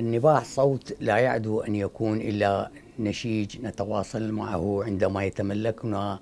النباح صوت لا يعدو أن يكون إلا نشيج نتواصل معه عندما يتملكنا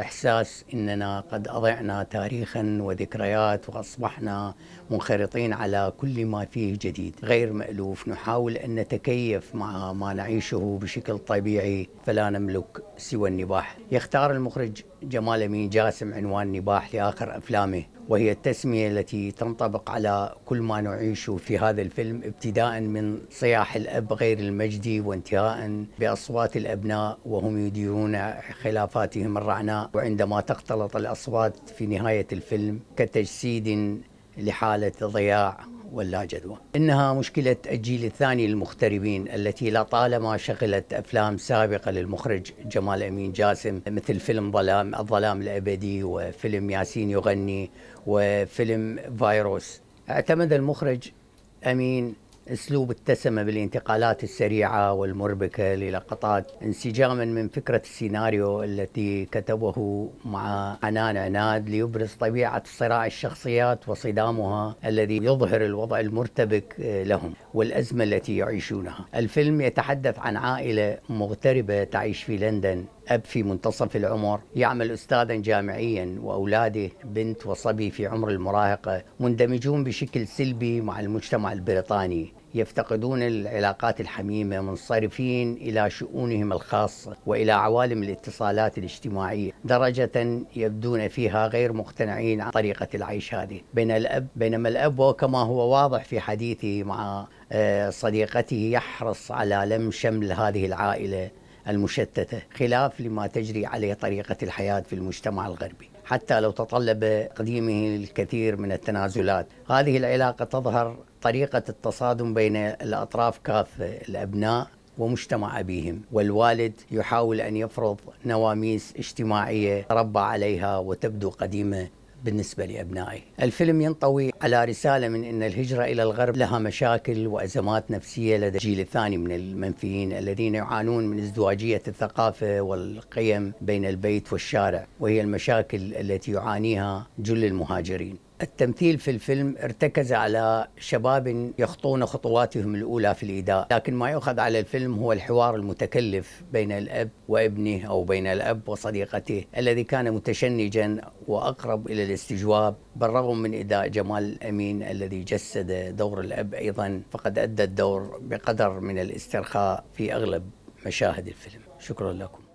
إحساس أننا قد أضعنا تاريخا وذكريات وأصبحنا منخرطين على كل ما فيه جديد غير مألوف نحاول أن نتكيف مع ما نعيشه بشكل طبيعي فلا نملك سوى النباح يختار المخرج جمال أمين جاسم عنوان نباح لآخر أفلامه وهي التسمية التي تنطبق على كل ما نعيشه في هذا الفيلم ابتداء من صياح الأب غير المجدي وانتهاء بأصوات الأبناء وهم يديرون خلافاتهم الرعناء وعندما تختلط الأصوات في نهاية الفيلم كتجسيد لحالة ضياع ولا جدوى إنها مشكلة الجيل الثاني للمغتربين التي لطالما شغلت أفلام سابقة للمخرج جمال أمين جاسم مثل فيلم ظلام الظلام الأبدي وفيلم ياسين يغني وفيلم فيروس اعتمد المخرج أمين اسلوب اتسم بالانتقالات السريعه والمربكه للقطات انسجاما من فكره السيناريو التي كتبه مع عنان عناد ليبرز طبيعه صراع الشخصيات وصدامها الذي يظهر الوضع المرتبك لهم والازمه التي يعيشونها. الفيلم يتحدث عن عائله مغتربه تعيش في لندن أب في منتصف العمر يعمل أستاذا جامعيا وأولاده بنت وصبي في عمر المراهقة مندمجون بشكل سلبي مع المجتمع البريطاني يفتقدون العلاقات الحميمة منصرفين إلى شؤونهم الخاصة وإلى عوالم الاتصالات الاجتماعية درجة يبدون فيها غير مقتنعين عن طريقة العيش هذه بين الأب بينما الأب وكما هو واضح في حديثه مع آه، صديقته يحرص على لم شمل هذه العائلة المشتتة خلاف لما تجري عليه طريقة الحياة في المجتمع الغربي حتى لو تطلب قديمه الكثير من التنازلات هذه العلاقة تظهر طريقة التصادم بين الأطراف كافة الأبناء ومجتمع أبيهم والوالد يحاول أن يفرض نواميس اجتماعية تربى عليها وتبدو قديمة بالنسبة لأبنائي الفيلم ينطوي على رسالة من أن الهجرة إلى الغرب لها مشاكل وأزمات نفسية لدى الجيل الثاني من المنفيين الذين يعانون من ازدواجية الثقافة والقيم بين البيت والشارع وهي المشاكل التي يعانيها جل المهاجرين التمثيل في الفيلم ارتكز على شباب يخطون خطواتهم الأولى في الاداء، لكن ما يؤخذ على الفيلم هو الحوار المتكلف بين الأب وابنه أو بين الأب وصديقته الذي كان متشنجا وأقرب إلى الاستجواب بالرغم من إداء جمال أمين الذي جسد دور الأب أيضا فقد أدى الدور بقدر من الاسترخاء في أغلب مشاهد الفيلم شكرا لكم